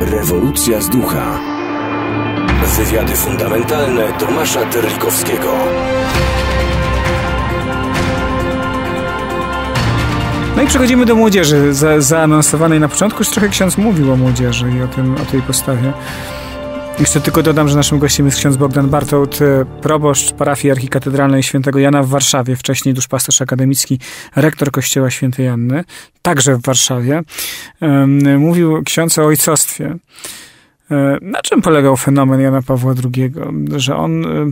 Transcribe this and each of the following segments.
Rewolucja z ducha. Wywiady fundamentalne Tomasza Terlikowskiego. No i przechodzimy do młodzieży, za, zaanonsowanej na początku. Już trochę ksiądz mówił o młodzieży i o, tym, o tej postawie. Jeszcze tylko dodam, że naszym gościem jest ksiądz Bogdan Bartołt, e, proboszcz parafii archikatedralnej świętego Jana w Warszawie, wcześniej duszpasterz akademicki, rektor kościoła świętej Janny, także w Warszawie. Mówił ksiądz o ojcostwie. E, na czym polegał fenomen Jana Pawła II? Że on e,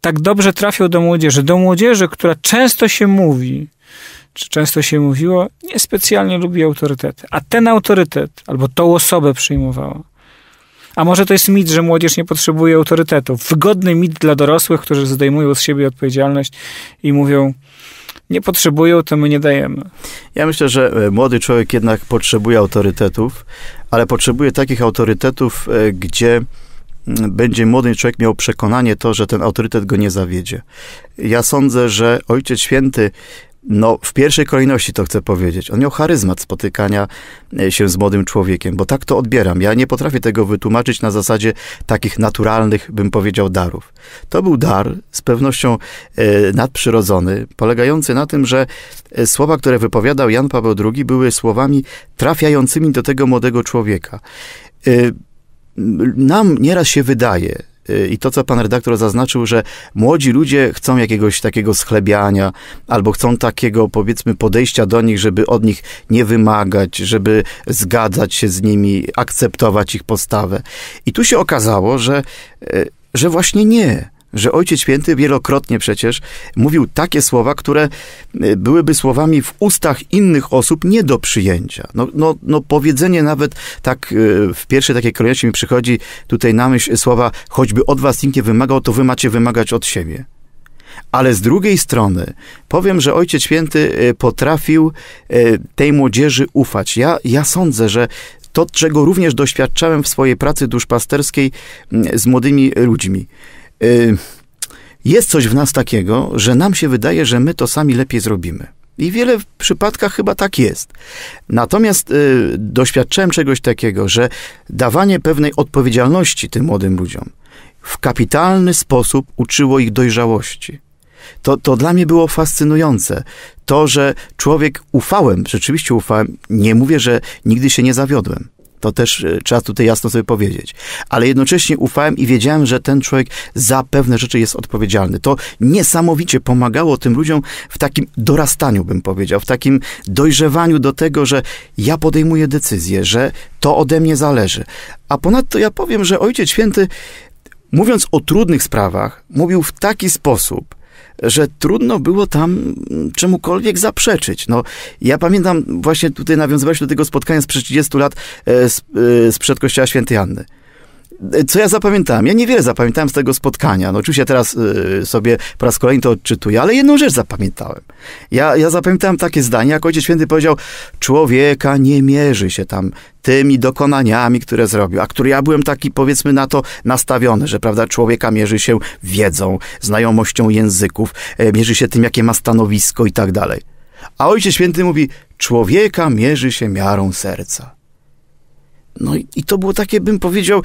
tak dobrze trafił do młodzieży, do młodzieży, która często się mówi, czy często się mówiło, niespecjalnie lubi autorytety, a ten autorytet albo tą osobę przyjmowała. A może to jest mit, że młodzież nie potrzebuje autorytetów. Wygodny mit dla dorosłych, którzy zdejmują z siebie odpowiedzialność i mówią, nie potrzebują, to my nie dajemy. Ja myślę, że e, młody człowiek jednak potrzebuje autorytetów, ale potrzebuje takich autorytetów, e, gdzie mm, będzie młody człowiek miał przekonanie to, że ten autorytet go nie zawiedzie. Ja sądzę, że Ojciec Święty no, w pierwszej kolejności to chcę powiedzieć. On miał charyzmat spotykania e, się z młodym człowiekiem, bo tak to odbieram. Ja nie potrafię tego wytłumaczyć na zasadzie takich naturalnych, bym powiedział, darów. To był dar z pewnością e, nadprzyrodzony, polegający na tym, że e, słowa, które wypowiadał Jan Paweł II, były słowami trafiającymi do tego młodego człowieka. Nam nieraz się wydaje, i to, co pan redaktor zaznaczył, że młodzi ludzie chcą jakiegoś takiego schlebiania albo chcą takiego, powiedzmy, podejścia do nich, żeby od nich nie wymagać, żeby zgadzać się z nimi, akceptować ich postawę. I tu się okazało, że, e, że właśnie nie że Ojciec Święty wielokrotnie przecież mówił takie słowa, które y, byłyby słowami w ustach innych osób nie do przyjęcia. No, no, no powiedzenie nawet tak y, w pierwszej takiej kolejności mi przychodzi tutaj na myśl słowa choćby od was nikt nie wymagał, to wy macie wymagać od siebie. Ale z drugiej strony powiem, że Ojciec Święty y, potrafił tej młodzieży ufać. Ja, ja sądzę, że to, czego również doświadczałem w swojej pracy duszpasterskiej mm, z młodymi ludźmi, Y, jest coś w nas takiego, że nam się wydaje, że my to sami lepiej zrobimy. I w wiele przypadkach chyba tak jest. Natomiast y, czegoś takiego, że dawanie pewnej odpowiedzialności tym młodym ludziom w kapitalny sposób uczyło ich dojrzałości. To, to dla mnie było fascynujące. To, że człowiek ufałem, rzeczywiście ufałem, nie mówię, że nigdy się nie zawiodłem. To też e, trzeba tutaj jasno sobie powiedzieć. Ale jednocześnie ufałem i wiedziałem, że ten człowiek za pewne rzeczy jest odpowiedzialny. To niesamowicie pomagało tym ludziom w takim dorastaniu, bym powiedział, w takim dojrzewaniu do tego, że ja podejmuję decyzję, że to ode mnie zależy. A ponadto ja powiem, że Ojciec Święty, mówiąc o trudnych sprawach, mówił w taki sposób, że trudno było tam mm, czemukolwiek zaprzeczyć. No, ja pamiętam właśnie tutaj nawiązywałeś do tego spotkania sprzed 30 lat e, z, e, sprzed kościoła świętej Anny co ja zapamiętałem? Ja niewiele zapamiętałem z tego spotkania. No oczywiście teraz y, sobie po raz kolejny to odczytuję, ale jedną rzecz zapamiętałem. Ja, ja zapamiętałem takie zdanie, jak Ojciec Święty powiedział, człowieka nie mierzy się tam tymi dokonaniami, które zrobił, a który ja byłem taki, powiedzmy na to nastawiony, że prawda, człowieka mierzy się wiedzą, znajomością języków, y, mierzy się tym, jakie ma stanowisko i tak dalej. A Ojciec Święty mówi, człowieka mierzy się miarą serca. No i, i to było takie, bym powiedział,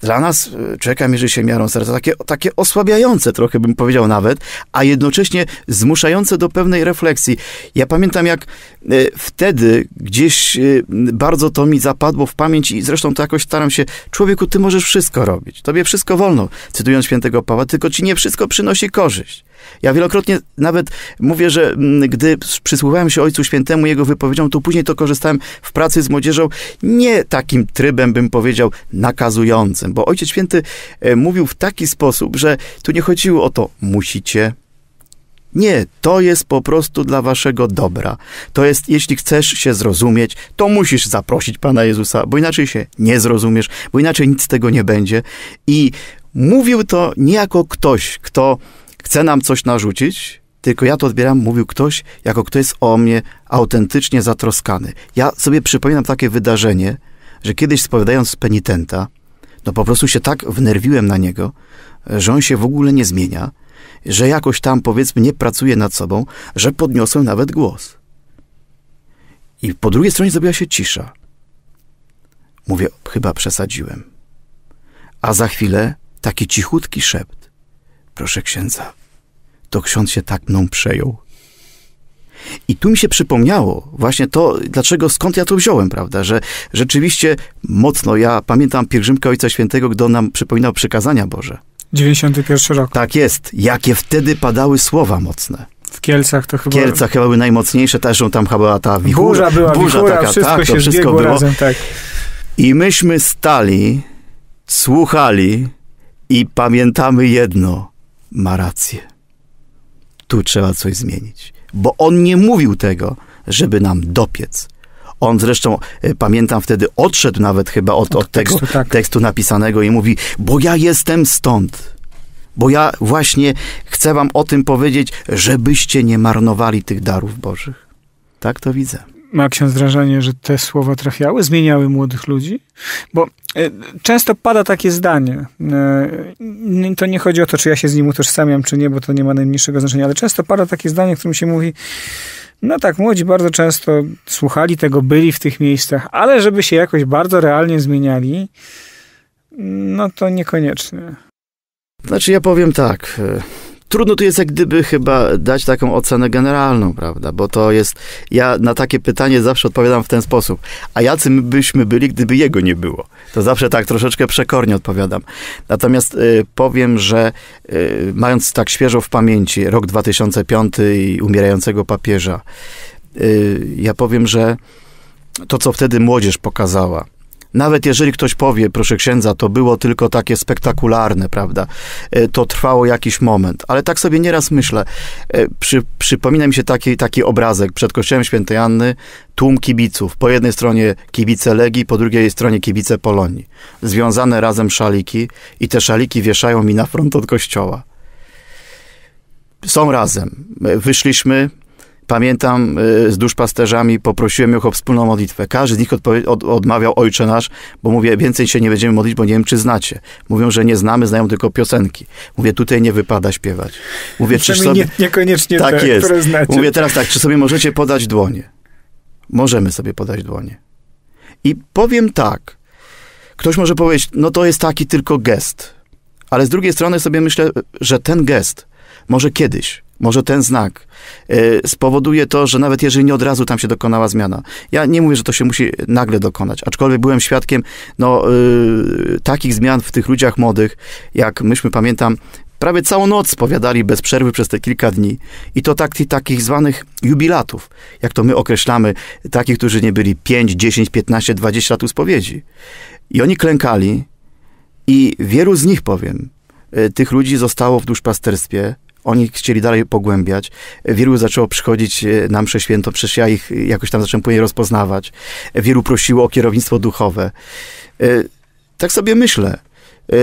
dla nas y, człowieka mierzy się miarą serca. Takie, takie osłabiające trochę bym powiedział nawet, a jednocześnie zmuszające do pewnej refleksji. Ja pamiętam jak y, wtedy gdzieś y, bardzo to mi zapadło w pamięć i zresztą to jakoś staram się, człowieku, ty możesz wszystko robić. Tobie wszystko wolno, cytując świętego Pawła, tylko ci nie wszystko przynosi korzyść. Ja wielokrotnie nawet mówię, że mm, gdy przysłuchałem się Ojcu Świętemu, jego wypowiedziom, to później to korzystałem w pracy z młodzieżą nie takim trybem, bym powiedział, nakazującym, bo Ojciec Święty e, mówił w taki sposób, że tu nie chodziło o to musicie, nie, to jest po prostu dla waszego dobra. To jest, jeśli chcesz się zrozumieć, to musisz zaprosić Pana Jezusa, bo inaczej się nie zrozumiesz, bo inaczej nic z tego nie będzie. I mówił to nie jako ktoś, kto chce nam coś narzucić, tylko ja to odbieram, mówił ktoś, jako kto jest o mnie autentycznie zatroskany. Ja sobie przypominam takie wydarzenie, że kiedyś spowiadając penitenta, no po prostu się tak wnerwiłem na niego, że on się w ogóle nie zmienia, że jakoś tam powiedzmy nie pracuje nad sobą, że podniosłem nawet głos. I po drugiej stronie zrobiła się cisza. Mówię, chyba przesadziłem. A za chwilę taki cichutki szept. Proszę księdza, to ksiądz się tak mną przejął. I tu mi się przypomniało właśnie to, dlaczego, skąd ja to wziąłem, prawda, że rzeczywiście mocno, ja pamiętam pielgrzymkę Ojca Świętego, gdy on nam przypominał przykazania Boże. 91 rok. Tak jest. Jakie wtedy padały słowa mocne. W Kielcach to chyba... Kielcach chyba były najmocniejsze, też no, tam chyba ta wichura. Burza była, burza wichura, taka, tak, wszystko tak, się to wszystko było. Razem, tak. I myśmy stali, słuchali i pamiętamy jedno, ma rację tu trzeba coś zmienić. Bo on nie mówił tego, żeby nam dopiec. On zresztą, e, pamiętam wtedy, odszedł nawet chyba od, od, od tak, tak, tekstu, tego tak. tekstu napisanego i mówi, bo ja jestem stąd. Bo ja właśnie chcę wam o tym powiedzieć, żebyście nie marnowali tych darów bożych. Tak to widzę ma ksiądz wrażenie, że te słowa trafiały, zmieniały młodych ludzi? Bo e, często pada takie zdanie. E, to nie chodzi o to, czy ja się z nim utożsamiam, czy nie, bo to nie ma najmniejszego znaczenia, ale często pada takie zdanie, w którym się mówi, no tak, młodzi bardzo często słuchali tego, byli w tych miejscach, ale żeby się jakoś bardzo realnie zmieniali, no to niekoniecznie. Znaczy, ja powiem tak. E, trudno tu jest jak gdyby chyba dać taką ocenę generalną, prawda? Bo to jest, ja na takie pytanie zawsze odpowiadam w ten sposób. A jacy my byśmy byli, gdyby jego nie było? To zawsze tak troszeczkę przekornie odpowiadam. Natomiast y, powiem, że y, mając tak świeżo w pamięci rok 2005 i umierającego papieża, y, ja powiem, że to, co wtedy młodzież pokazała, nawet jeżeli ktoś powie, proszę księdza, to było tylko takie spektakularne, prawda? E, to trwało jakiś moment. Ale tak sobie nieraz myślę. E, przy, przypomina mi się taki, taki obrazek przed kościołem świętej Anny, tłum kibiców. Po jednej stronie kibice Legii, po drugiej stronie kibice Polonii. Związane razem szaliki i te szaliki wieszają mi na front od kościoła. Są razem. E, wyszliśmy, Pamiętam y, z duszpasterzami, poprosiłem ich o wspólną modlitwę. Każdy z nich od, odmawiał Ojcze Nasz, bo mówię, więcej się nie będziemy modlić, bo nie wiem, czy znacie. Mówią, że nie znamy, znają tylko piosenki. Mówię, tutaj nie wypada śpiewać. Mówię, czy sobie... Nie, niekoniecznie tak te, jest. które znacie. Mówię teraz tak, czy sobie możecie podać dłonie? Możemy sobie podać dłonie. I powiem tak, ktoś może powiedzieć, no to jest taki tylko gest. Ale z drugiej strony sobie myślę, że ten gest może kiedyś może ten znak e, spowoduje to, że nawet jeżeli nie od razu tam się dokonała zmiana. Ja nie mówię, że to się musi nagle dokonać, aczkolwiek byłem świadkiem no, e, takich zmian w tych ludziach młodych, jak myśmy, pamiętam, prawie całą noc spowiadali bez przerwy przez te kilka dni. I to tak, takich zwanych jubilatów, jak to my określamy, takich, którzy nie byli 5, 10, 15, 20 lat u spowiedzi. I oni klękali i wielu z nich, powiem, e, tych ludzi zostało w duszpasterstwie, oni chcieli dalej pogłębiać. Wielu zaczęło przychodzić e, na mszę święto, przecież ja ich jakoś tam zacząłem później rozpoznawać. Wielu prosiło o kierownictwo duchowe. E, tak sobie myślę. E,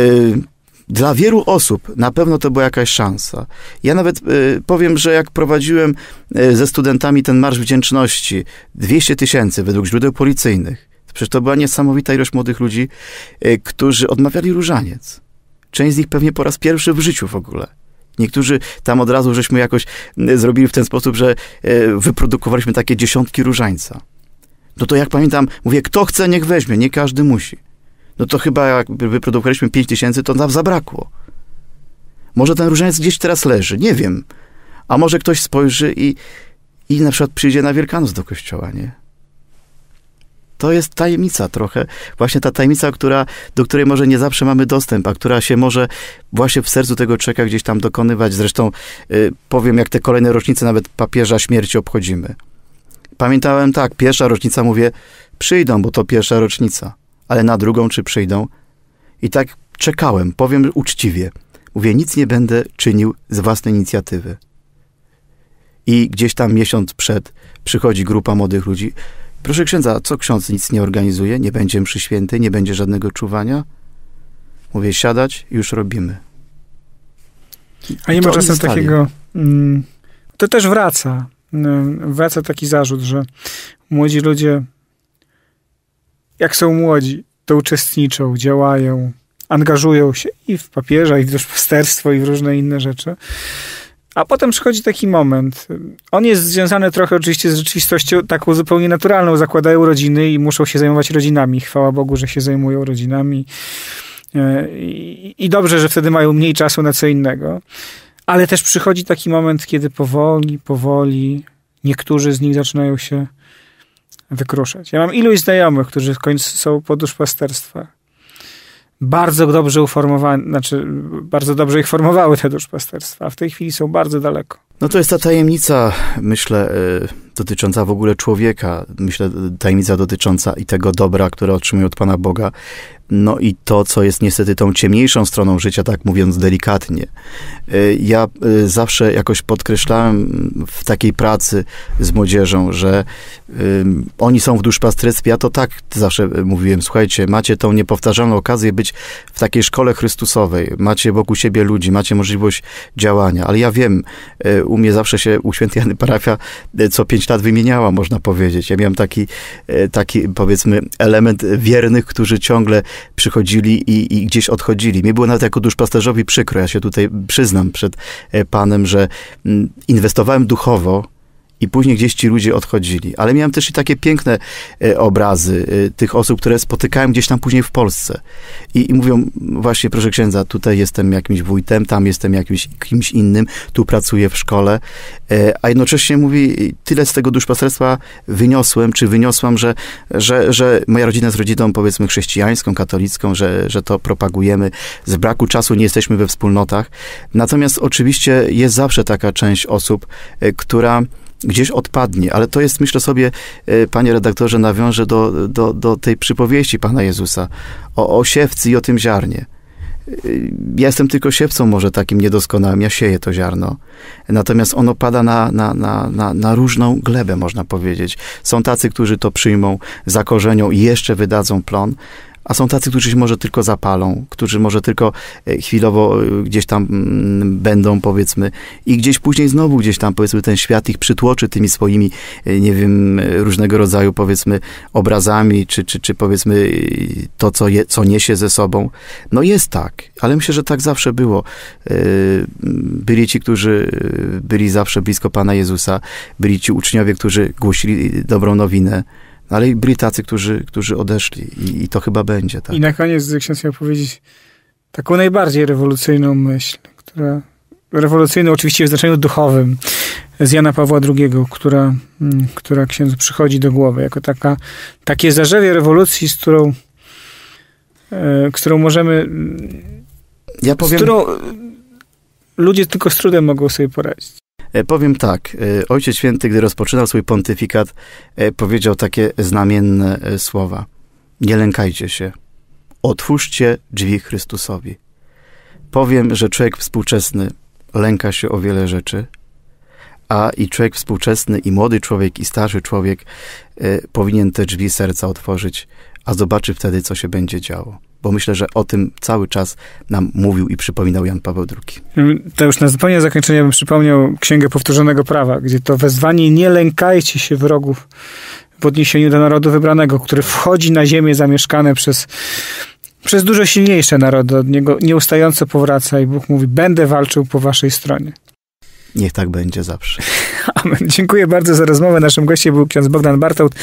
dla wielu osób na pewno to była jakaś szansa. Ja nawet powiem, że jak prowadziłem ze studentami ten Marsz Wdzięczności, 200 tysięcy według źródeł policyjnych, Przecież to była niesamowita ilość młodych ludzi, którzy odmawiali różaniec. Część z nich pewnie po raz pierwszy w życiu w ogóle. Niektórzy tam od razu żeśmy jakoś zrobili w ten sposób, że e, wyprodukowaliśmy takie dziesiątki różańca. No to jak pamiętam, mówię, kto chce, niech weźmie, nie każdy musi. No to chyba jak wyprodukowaliśmy pięć tysięcy, to nam zabrakło. Może ten różaniec gdzieś teraz leży, nie wiem. A może ktoś spojrzy i, i na przykład przyjdzie na Wielkanoc do kościoła, nie? to jest tajemnica trochę. Właśnie ta tajemnica, która, do której może nie zawsze mamy dostęp, a która się może właśnie w sercu tego czeka gdzieś tam dokonywać. Zresztą y, powiem, jak te kolejne rocznice nawet papieża śmierci obchodzimy. Pamiętałem tak, pierwsza rocznica, mówię, przyjdą, bo to pierwsza rocznica, ale na drugą czy przyjdą? I tak czekałem, powiem uczciwie. Mówię, nic nie będę czynił z własnej inicjatywy. I gdzieś tam miesiąc przed przychodzi grupa młodych ludzi. Proszę księdza, co ksiądz nic nie organizuje? Nie będzie mszy świętej, nie będzie żadnego czuwania? Mówię, siadać, już robimy. A nie ma czasem takiego... Mm, to też wraca. Mm, wraca taki zarzut, że młodzi ludzie, jak są młodzi, to uczestniczą, działają, angażują się i w papieża, i w duszpasterstwo, i w różne inne rzeczy. A potem przychodzi taki moment. On jest związany trochę oczywiście z rzeczywistością taką zupełnie naturalną. Zakładają rodziny i muszą się zajmować rodzinami. Chwała Bogu, że się zajmują rodzinami. E, I dobrze, że wtedy mają mniej czasu na co innego. Ale też przychodzi taki moment, kiedy powoli, powoli niektórzy z nich zaczynają się wykruszać. Ja mam iluś znajomych, którzy w końcu są po duszpasterstwach bardzo dobrze uformowane, znaczy bardzo dobrze ich formowały te duszpasterstwa, a w tej chwili są bardzo daleko. No to jest ta tajemnica, myślę, y dotycząca w ogóle człowieka, myślę, tajemnica dotycząca i tego dobra, które otrzymuje od Pana Boga, no i to, co jest niestety tą ciemniejszą stroną życia, tak mówiąc delikatnie. Y, ja y, zawsze jakoś podkreślałem w takiej pracy z młodzieżą, że oni są w duszpasterstwie. Ja to tak zawsze mówiłem, słuchajcie, macie tą niepowtarzalną okazję być w takiej szkole chrystusowej, macie wokół siebie ludzi, macie możliwość działania, ale ja wiem, y, u mnie zawsze się u Jany parafia co pięć 10 lat wymieniała, można powiedzieć. Ja miałem taki, e, taki powiedzmy, element wiernych, którzy ciągle przychodzili i, i gdzieś odchodzili. Mnie było nawet jako duszpasterzowi przykro, ja się tutaj przyznam przed e, panem, że mm, inwestowałem duchowo, i później gdzieś ci ludzie odchodzili. Ale miałem też i takie piękne e, obrazy e, tych osób, które spotykałem gdzieś tam później w Polsce. I, i mówią, właśnie proszę księdza, tutaj jestem jakimś wójtem, tam jestem jakimś kimś innym, tu pracuję w szkole, e, a jednocześnie mówi, tyle z tego duszpasterstwa wyniosłem, czy wyniosłam, że, że, że moja rodzina z rodziną, powiedzmy, chrześcijańską, katolicką, że, że to propagujemy. Z braku czasu nie jesteśmy we wspólnotach. Natomiast oczywiście jest zawsze taka część osób, która gdzieś odpadnie. Ale to jest, myślę sobie, e, panie redaktorze, nawiążę do, do, do tej przypowieści Pana Jezusa o, o siewcy i o tym ziarnie. E, ja jestem tylko siewcą może takim niedoskonałym, ja sieję to ziarno. Natomiast ono pada na, na, na, na, na różną glebę, można powiedzieć. Są tacy, którzy to przyjmą, zakorzenią i jeszcze wydadzą plon, a są tacy, którzy się może tylko zapalą, którzy może tylko e, chwilowo e, gdzieś tam mm, będą, powiedzmy, i gdzieś później znowu gdzieś tam, powiedzmy, ten świat ich przytłoczy tymi swoimi, e, nie wiem, różnego rodzaju, powiedzmy, obrazami, czy, czy, czy powiedzmy, to, co, je, co niesie ze sobą. No jest tak, ale myślę, że tak zawsze było. Byli ci, którzy byli zawsze blisko Pana Jezusa, byli ci uczniowie, którzy głosili dobrą nowinę, ale i byli tacy, którzy, którzy odeszli i, i to chyba będzie. Tak. I na koniec ksiądz miał powiedzieć taką najbardziej rewolucyjną myśl, która rewolucyjną oczywiście w znaczeniu duchowym z Jana Pawła II, która, mm, która księdzu przychodzi do głowy jako taka, takie zarzewie rewolucji, z którą, e, którą możemy ja powiem... z którą ludzie tylko z trudem mogą sobie poradzić. E, powiem tak, e, Ojciec Święty, gdy rozpoczynał swój pontyfikat, e, powiedział takie znamienne słowa. Nie lękajcie się, otwórzcie drzwi Chrystusowi. Powiem, że człowiek współczesny lęka się o wiele rzeczy, a i człowiek współczesny, i młody człowiek, i starszy człowiek y, powinien te drzwi serca otworzyć, a zobaczy wtedy, co się będzie działo bo myślę, że o tym cały czas nam mówił i przypominał Jan Paweł II. To już na zupełnie zakończenie bym przypomniał Księgę Powtórzonego Prawa, gdzie to wezwanie nie lękajcie się wrogów w odniesieniu do narodu wybranego, który wchodzi na ziemię zamieszkane przez, przez dużo silniejsze narody od niego, nieustająco powraca i Bóg mówi, będę walczył po waszej stronie. Niech tak będzie zawsze. Amen. Dziękuję bardzo za rozmowę. Naszym gościem był ksiądz Bogdan Bartołt,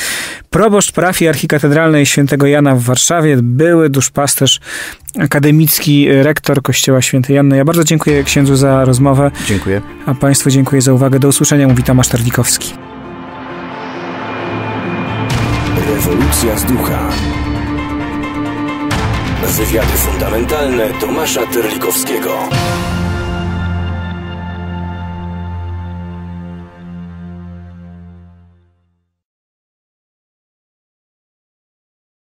proboszcz prafii archikatedralnej świętego Jana w Warszawie, były duszpasterz akademicki, rektor Kościoła Świętej Janny. Ja bardzo dziękuję księdzu za rozmowę. Dziękuję. A państwu dziękuję za uwagę. Do usłyszenia. Mówi Tomasz Tarlikowski. Rewolucja z ducha. Wywiady fundamentalne Tomasza Terlikowskiego.